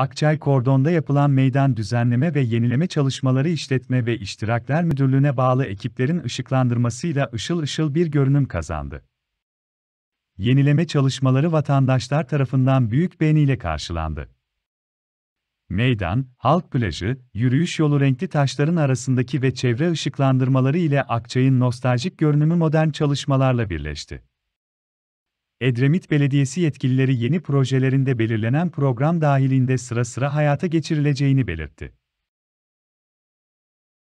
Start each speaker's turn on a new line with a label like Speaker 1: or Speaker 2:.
Speaker 1: Akçay Kordon'da yapılan meydan düzenleme ve yenileme çalışmaları işletme ve iştirakler müdürlüğüne bağlı ekiplerin ışıklandırmasıyla ışıl ışıl bir görünüm kazandı. Yenileme çalışmaları vatandaşlar tarafından büyük beğeniyle karşılandı. Meydan, halk plajı, yürüyüş yolu renkli taşların arasındaki ve çevre ışıklandırmaları ile Akçay'ın nostaljik görünümü modern çalışmalarla birleşti. Edremit Belediyesi yetkilileri yeni projelerinde belirlenen program dahilinde sıra sıra hayata geçirileceğini belirtti.